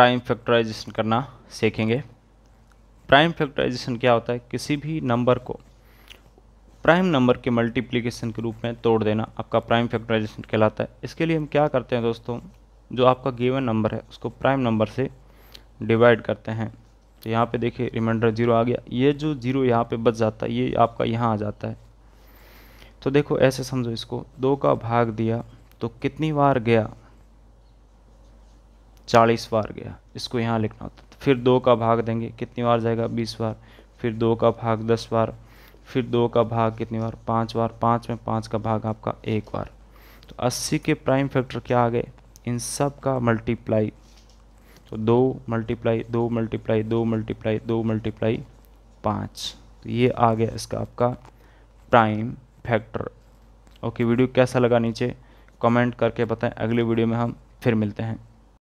prime factorisation करना सीखेंगे prime factorisation क्या होता है किसी भी नंबर को प्राइम नंबर के मल्टीप्लिकेशन के रूप में तोड़ देना आपका प्राइम फैक्टराइजेशन कहलाता है इसके लिए हम क्या करते हैं दोस्तों जो आपका गिवन नंबर है उसको प्राइम नंबर से डिवाइड करते हैं तो यहाँ पे देखिए रिमाइंडर जीरो आ गया ये जो जीरो यहाँ पे बच जाता है ये आपका यहाँ आ जाता है तो देखो ऐसे समझो इसको दो का भाग दिया तो कितनी बार गया चालीस बार गया इसको यहाँ लिखना होता तो फिर दो का भाग देंगे कितनी बार जाएगा बीस बार फिर दो का भाग दस बार फिर दो का भाग कितनी बार पाँच बार पाँच में पाँच का भाग आपका एक बार तो अस्सी के प्राइम फैक्टर क्या आ गए इन सब का मल्टीप्लाई तो दो मल्टीप्लाई दो मल्टीप्लाई दो मल्टीप्लाई दो मल्टीप्लाई पाँच तो ये आ गया इसका आपका प्राइम फैक्टर ओके वीडियो कैसा लगा नीचे कमेंट करके बताएं अगली वीडियो में हम फिर मिलते हैं